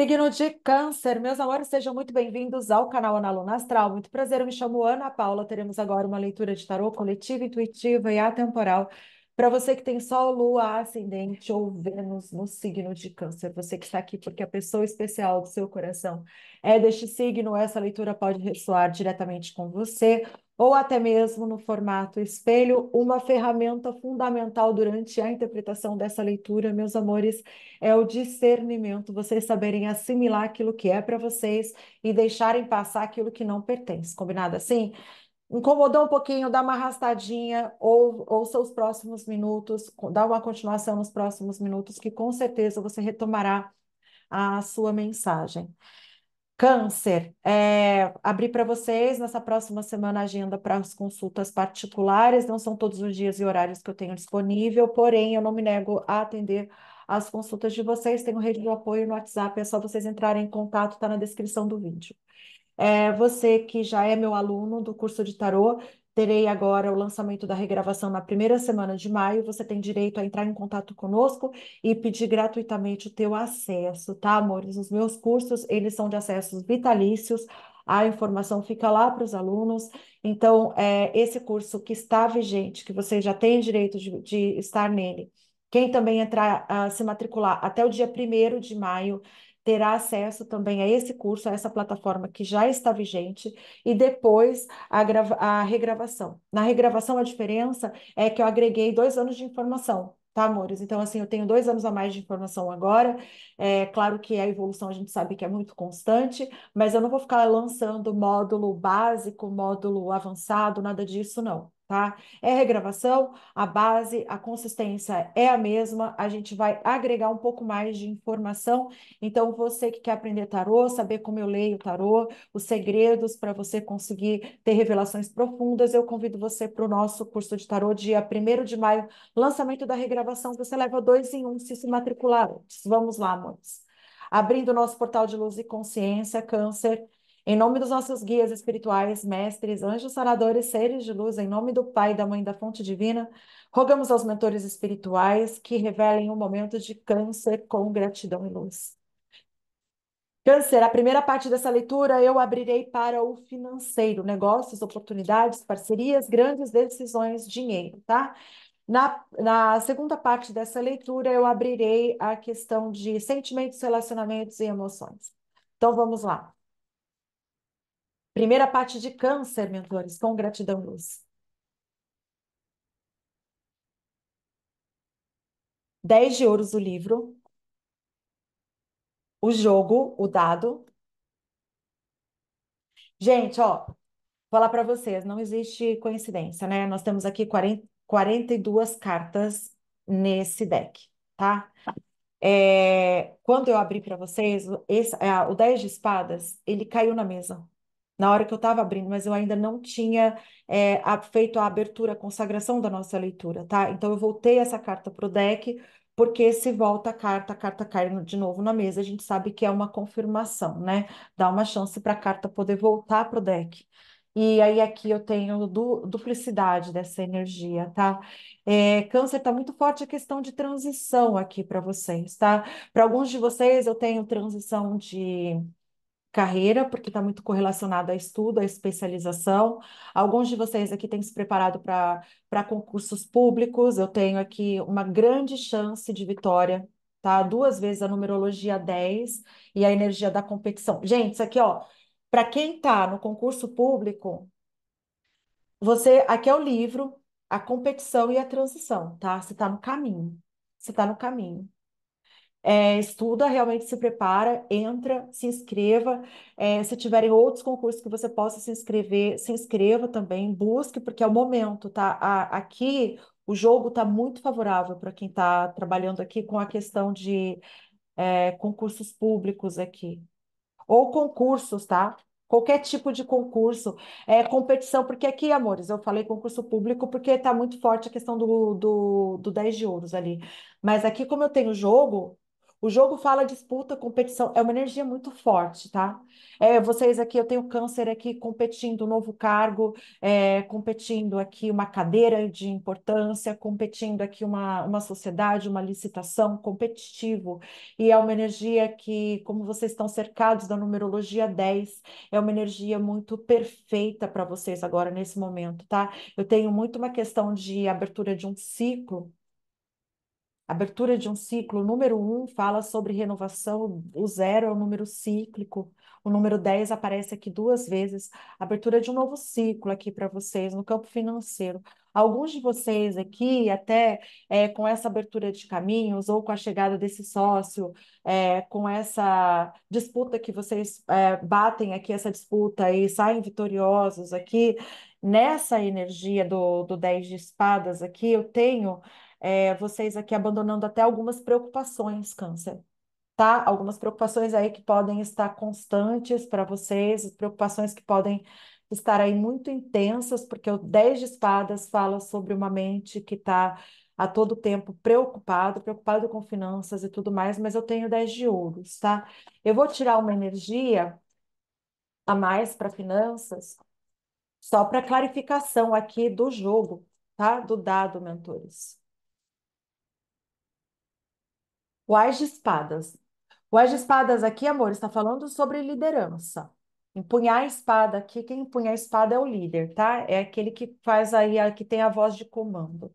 Signo de câncer, meus amores, sejam muito bem-vindos ao canal Luna Astral. Muito prazer, eu me chamo Ana Paula. Teremos agora uma leitura de tarô coletiva, intuitiva e atemporal para você que tem Sol, Lua, Ascendente ou Vênus no signo de Câncer, você que está aqui porque a pessoa especial do seu coração é deste signo, essa leitura pode ressoar diretamente com você ou até mesmo no formato espelho, uma ferramenta fundamental durante a interpretação dessa leitura, meus amores, é o discernimento, vocês saberem assimilar aquilo que é para vocês e deixarem passar aquilo que não pertence, combinado assim? incomodou um pouquinho, dá uma arrastadinha, ou ouça os próximos minutos, dá uma continuação nos próximos minutos, que com certeza você retomará a sua mensagem. Câncer, é, abri para vocês nessa próxima semana a agenda para as consultas particulares, não são todos os dias e horários que eu tenho disponível, porém eu não me nego a atender as consultas de vocês, tenho rede de apoio no WhatsApp, é só vocês entrarem em contato, está na descrição do vídeo. É, você que já é meu aluno do curso de tarô, terei agora o lançamento da regravação na primeira semana de maio. Você tem direito a entrar em contato conosco e pedir gratuitamente o teu acesso, tá, amores? Os meus cursos, eles são de acessos vitalícios. A informação fica lá para os alunos. Então, é, esse curso que está vigente, que você já tem direito de, de estar nele, quem também entrar, a ah, se matricular até o dia 1 de maio, terá acesso também a esse curso, a essa plataforma que já está vigente, e depois a, a regravação. Na regravação, a diferença é que eu agreguei dois anos de informação, tá, amores? Então, assim, eu tenho dois anos a mais de informação agora. É claro que a evolução a gente sabe que é muito constante, mas eu não vou ficar lançando módulo básico, módulo avançado, nada disso, não tá? É regravação, a base, a consistência é a mesma, a gente vai agregar um pouco mais de informação. Então, você que quer aprender tarô, saber como eu leio tarô, os segredos para você conseguir ter revelações profundas, eu convido você para o nosso curso de tarô, dia 1 de maio, lançamento da regravação. Você leva dois em um se se matricular antes. Vamos lá, amores. Abrindo o nosso portal de luz e consciência, câncer em nome dos nossos guias espirituais, mestres, anjos saradores, seres de luz, em nome do Pai, da Mãe, da Fonte Divina, rogamos aos mentores espirituais que revelem um momento de câncer com gratidão e luz. Câncer, a primeira parte dessa leitura eu abrirei para o financeiro, negócios, oportunidades, parcerias, grandes decisões, dinheiro, tá? Na, na, segunda parte dessa leitura, eu abrirei a questão de sentimentos, relacionamentos e emoções. Então, vamos lá. Primeira parte de câncer, mentores, com gratidão, luz. Dez de ouros o livro. O jogo, o dado. Gente, ó, falar para vocês, não existe coincidência, né? Nós temos aqui 40, 42 cartas nesse deck, tá? É, quando eu abri para vocês, esse, é, o 10 de espadas, ele caiu na mesa na hora que eu estava abrindo, mas eu ainda não tinha é, a, feito a abertura, a consagração da nossa leitura, tá? Então eu voltei essa carta para o deck, porque se volta a carta, a carta cai de novo na mesa, a gente sabe que é uma confirmação, né? Dá uma chance para a carta poder voltar para o deck. E aí aqui eu tenho du duplicidade dessa energia, tá? É, câncer tá muito forte a questão de transição aqui para vocês, tá? Para alguns de vocês eu tenho transição de carreira, porque está muito correlacionado a estudo, a especialização. Alguns de vocês aqui têm se preparado para concursos públicos, eu tenho aqui uma grande chance de vitória, tá? Duas vezes a numerologia 10 e a energia da competição. Gente, isso aqui, ó, para quem está no concurso público, você, aqui é o livro, a competição e a transição, tá? Você está no caminho, você está no caminho. É, estuda, realmente se prepara, entra, se inscreva. É, se tiverem outros concursos que você possa se inscrever, se inscreva também, busque, porque é o momento, tá? A, aqui o jogo está muito favorável para quem está trabalhando aqui com a questão de é, concursos públicos aqui. Ou concursos, tá? Qualquer tipo de concurso, é, competição, porque aqui, amores, eu falei concurso público porque está muito forte a questão do, do, do 10 de ouros ali. Mas aqui, como eu tenho jogo, o jogo fala disputa, competição, é uma energia muito forte, tá? É, vocês aqui, eu tenho câncer aqui competindo um novo cargo, é, competindo aqui uma cadeira de importância, competindo aqui uma, uma sociedade, uma licitação competitivo. E é uma energia que, como vocês estão cercados da numerologia 10, é uma energia muito perfeita para vocês agora nesse momento, tá? Eu tenho muito uma questão de abertura de um ciclo Abertura de um ciclo, o número 1 um fala sobre renovação, o zero é o número cíclico, o número 10 aparece aqui duas vezes. Abertura de um novo ciclo aqui para vocês, no campo financeiro. Alguns de vocês aqui, até é, com essa abertura de caminhos, ou com a chegada desse sócio, é, com essa disputa que vocês é, batem aqui, essa disputa e saem vitoriosos aqui, nessa energia do, do 10 de espadas aqui, eu tenho é, vocês aqui abandonando até algumas preocupações, Câncer. Tá? Algumas preocupações aí que podem estar constantes para vocês, preocupações que podem estar aí muito intensas, porque o 10 de espadas fala sobre uma mente que está a todo tempo preocupado, preocupado com finanças e tudo mais, mas eu tenho 10 de ouros, tá? Eu vou tirar uma energia a mais para finanças, só para clarificação aqui do jogo, tá? Do dado, mentores. O Ás de Espadas. O Ás de Espadas aqui, amor, está falando sobre liderança. Empunhar a espada aqui, quem empunha a espada é o líder, tá? É aquele que faz aí, que tem a voz de comando.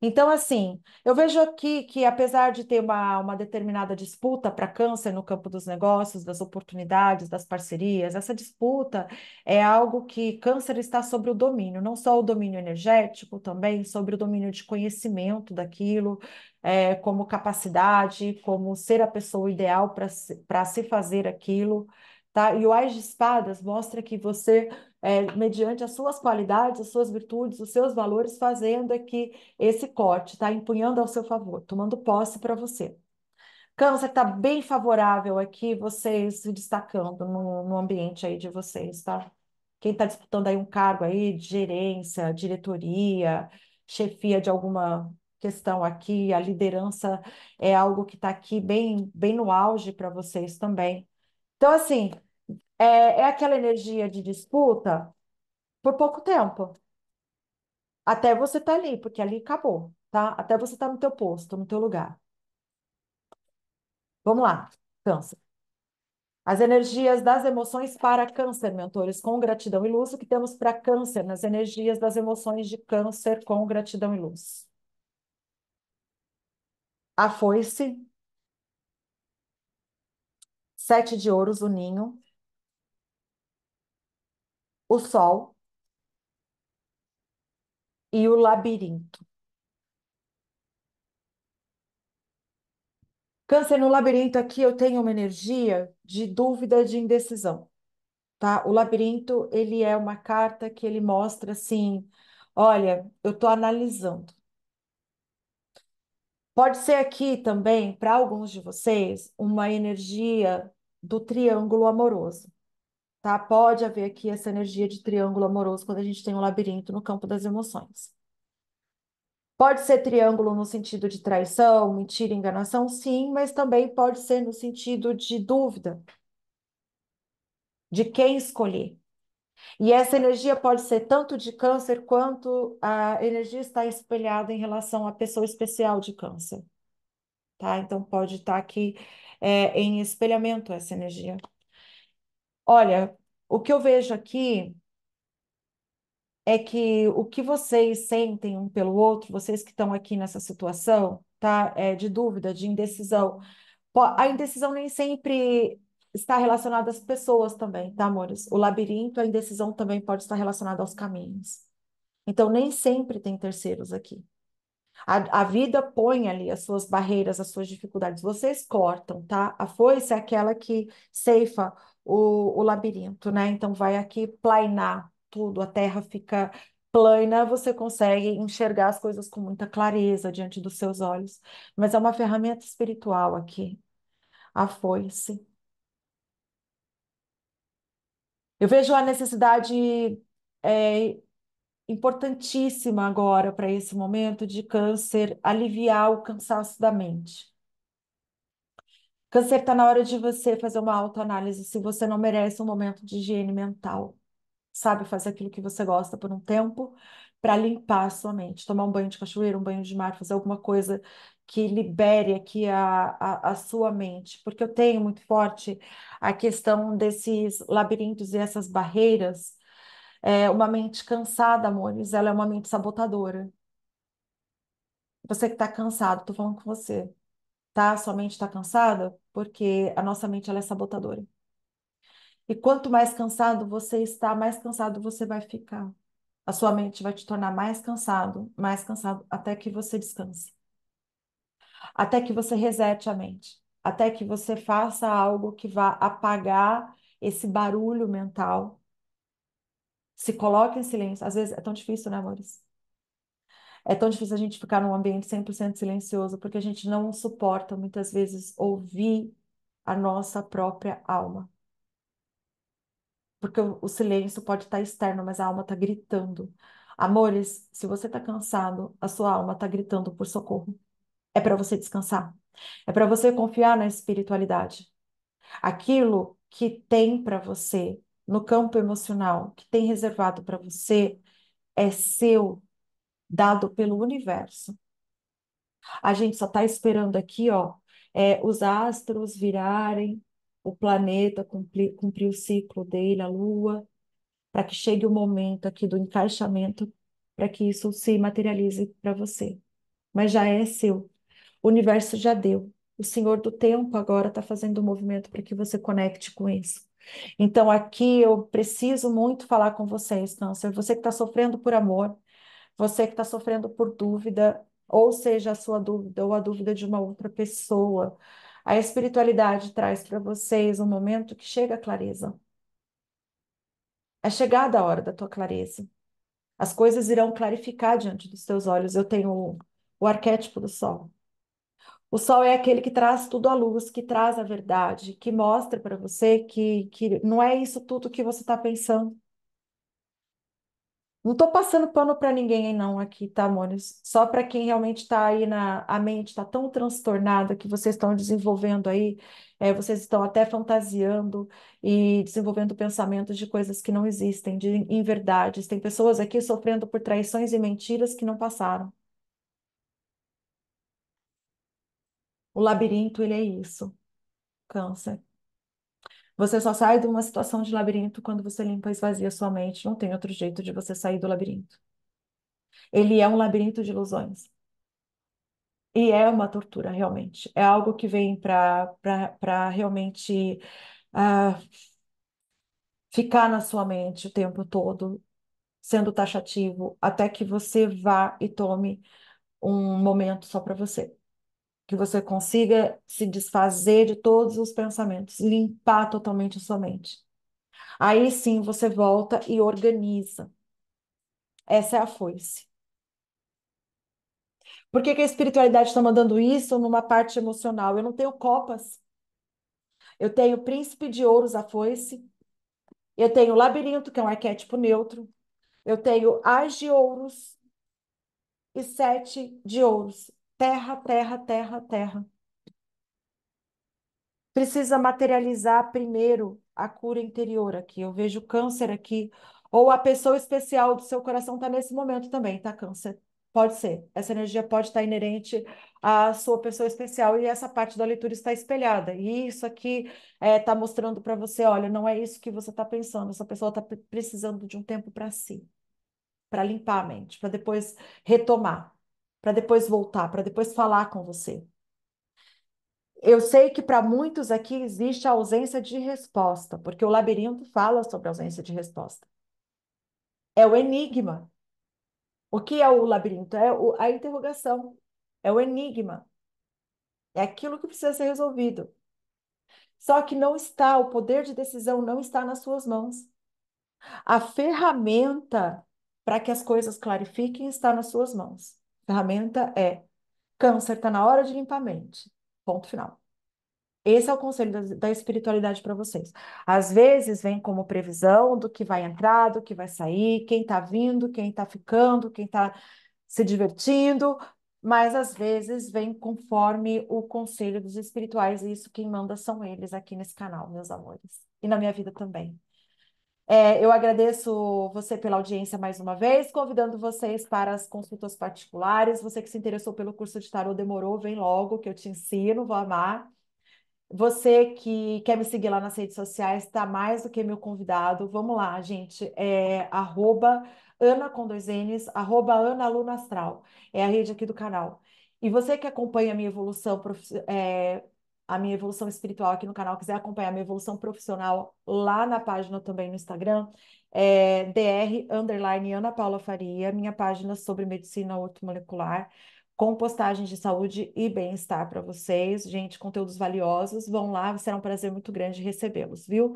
Então, assim, eu vejo aqui que, apesar de ter uma, uma determinada disputa para câncer no campo dos negócios, das oportunidades, das parcerias, essa disputa é algo que câncer está sobre o domínio, não só o domínio energético, também sobre o domínio de conhecimento daquilo, é, como capacidade, como ser a pessoa ideal para se, se fazer aquilo. Tá? E o Ais de Espadas mostra que você, é, mediante as suas qualidades, as suas virtudes, os seus valores, fazendo aqui esse corte, tá? empunhando ao seu favor, tomando posse para você. Câncer está bem favorável aqui, vocês se destacando no, no ambiente aí de vocês, tá? Quem está disputando aí um cargo aí de gerência, diretoria, chefia de alguma questão aqui, a liderança é algo que está aqui bem, bem no auge para vocês também. Então, assim, é, é aquela energia de disputa por pouco tempo. Até você tá ali, porque ali acabou, tá? Até você tá no teu posto, no teu lugar. Vamos lá, câncer. As energias das emoções para câncer, mentores, com gratidão e luz. O que temos para câncer? Nas energias das emoções de câncer, com gratidão e luz a foice, sete de ouros o ninho, o sol e o labirinto. Câncer no labirinto aqui eu tenho uma energia de dúvida, de indecisão, tá? O labirinto, ele é uma carta que ele mostra assim, olha, eu tô analisando. Pode ser aqui também, para alguns de vocês, uma energia do triângulo amoroso, tá? Pode haver aqui essa energia de triângulo amoroso quando a gente tem um labirinto no campo das emoções. Pode ser triângulo no sentido de traição, mentira, enganação, sim, mas também pode ser no sentido de dúvida, de quem escolher, e essa energia pode ser tanto de câncer quanto a energia está espelhada em relação à pessoa especial de câncer. Tá? Então pode estar aqui é, em espelhamento essa energia. Olha, o que eu vejo aqui é que o que vocês sentem um pelo outro, vocês que estão aqui nessa situação, tá? É, de dúvida, de indecisão. A indecisão nem sempre está relacionado às pessoas também, tá, amores? O labirinto, a indecisão também pode estar relacionada aos caminhos. Então, nem sempre tem terceiros aqui. A, a, vida põe ali as suas barreiras, as suas dificuldades. Vocês cortam, tá? A foice é aquela que ceifa o, o labirinto, né? Então, vai aqui plainar tudo, a terra fica plana, você consegue enxergar as coisas com muita clareza diante dos seus olhos. Mas é uma ferramenta espiritual aqui, a foice. Eu vejo a necessidade é, importantíssima agora para esse momento de câncer aliviar o cansaço da mente. Câncer, está na hora de você fazer uma autoanálise se você não merece um momento de higiene mental. Sabe, fazer aquilo que você gosta por um tempo para limpar a sua mente, tomar um banho de cachoeira, um banho de mar, fazer alguma coisa que libere aqui a, a, a, sua mente, porque eu tenho muito forte a questão desses labirintos e essas barreiras. É uma mente cansada, amores, ela é uma mente sabotadora. Você que está cansado, estou falando com você, tá? Sua mente está cansada porque a nossa mente ela é sabotadora. E quanto mais cansado você está, mais cansado você vai ficar. A sua mente vai te tornar mais cansado, mais cansado, até que você descanse até que você resete a mente, até que você faça algo que vá apagar esse barulho mental. Se coloque em silêncio. Às vezes é tão difícil, né, amores? É tão difícil a gente ficar num ambiente 100% silencioso, porque a gente não suporta muitas vezes ouvir a nossa própria alma. Porque o silêncio pode estar externo, mas a alma está gritando. Amores, se você está cansado, a sua alma está gritando por socorro é para você descansar. É para você confiar na espiritualidade. Aquilo que tem para você no campo emocional, que tem reservado para você, é seu, dado pelo universo. A gente só está esperando aqui, ó, é, os astros virarem, o planeta cumprir, cumprir o ciclo dele, a Lua, para que chegue o momento aqui do encaixamento, para que isso se materialize para você. Mas já é seu, o universo já deu. O Senhor do Tempo agora está fazendo um movimento para que você conecte com isso. Então, aqui eu preciso muito falar com você, Câncer. Você que está sofrendo por amor, você que está sofrendo por dúvida, ou seja, a sua dúvida ou a dúvida de uma outra pessoa. A espiritualidade traz para vocês um momento que chega a clareza. É chegada a hora da tua clareza. As coisas irão clarificar diante dos teus olhos. Eu tenho o arquétipo do sol. O sol é aquele que traz tudo à luz, que traz a verdade, que mostra para você que, que não é isso tudo que você está pensando. Não estou passando pano para ninguém não aqui, tá, Mônios? Só para quem realmente está aí na a mente está tão transtornada que vocês estão desenvolvendo aí, é, vocês estão até fantasiando e desenvolvendo pensamentos de coisas que não existem, de inverdades. Tem pessoas aqui sofrendo por traições e mentiras que não passaram. O labirinto, ele é isso. Câncer. Você só sai de uma situação de labirinto quando você limpa e esvazia sua mente. Não tem outro jeito de você sair do labirinto. Ele é um labirinto de ilusões. E é uma tortura, realmente. É algo que vem para realmente uh, ficar na sua mente o tempo todo, sendo taxativo, até que você vá e tome um momento só para você que você consiga se desfazer de todos os pensamentos, limpar totalmente a sua mente. Aí sim você volta e organiza. Essa é a foice. Por que, que a espiritualidade está mandando isso numa parte emocional? Eu não tenho copas. Eu tenho príncipe de ouros, a foice. Eu tenho labirinto, que é um arquétipo neutro. Eu tenho as de ouros e sete de ouros terra, terra, terra, terra. Precisa materializar primeiro a cura interior aqui. Eu vejo câncer aqui, ou a pessoa especial do seu coração está nesse momento também, tá? Câncer. Pode ser. Essa energia pode estar tá inerente à sua pessoa especial e essa parte da leitura está espelhada. E isso aqui está é, mostrando para você: olha, não é isso que você está pensando. Essa pessoa está precisando de um tempo para si, para limpar a mente, para depois retomar para depois voltar, para depois falar com você. Eu sei que para muitos aqui existe a ausência de resposta, porque o labirinto fala sobre a ausência de resposta. É o enigma. O que é o labirinto? É a interrogação, é o enigma. É aquilo que precisa ser resolvido. Só que não está, o poder de decisão não está nas suas mãos. A ferramenta para que as coisas clarifiquem está nas suas mãos ferramenta é câncer está na hora de limpar a mente. Ponto final. Esse é o conselho da, da espiritualidade para vocês. Às vezes vem como previsão do que vai entrar, do que vai sair, quem está vindo, quem está ficando, quem está se divertindo, mas às vezes vem conforme o conselho dos espirituais, e isso quem manda são eles aqui nesse canal, meus amores. E na minha vida também. É, eu agradeço você pela audiência mais uma vez, convidando vocês para as consultas particulares. Você que se interessou pelo curso de tarô demorou, vem logo que eu te ensino, vou amar. Você que quer me seguir lá nas redes sociais, está mais do que meu convidado. Vamos lá, gente. É arroba Ana com dois N's, arroba Ana Luna Astral. É a rede aqui do canal. E você que acompanha a minha evolução é, a minha evolução espiritual aqui no canal, quiser acompanhar minha evolução profissional lá na página também no Instagram, é dr underline Ana Paula Faria, minha página sobre medicina ortomolecular, com postagens de saúde e bem-estar para vocês. Gente, conteúdos valiosos, vão lá, será um prazer muito grande recebê-los, viu?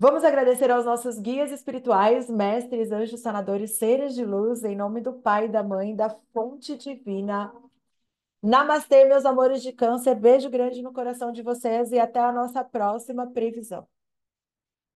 Vamos agradecer aos nossos guias espirituais, mestres, anjos sanadores, seres de luz, em nome do Pai, da Mãe, da fonte divina. Namastê, meus amores de câncer. Beijo grande no coração de vocês e até a nossa próxima previsão.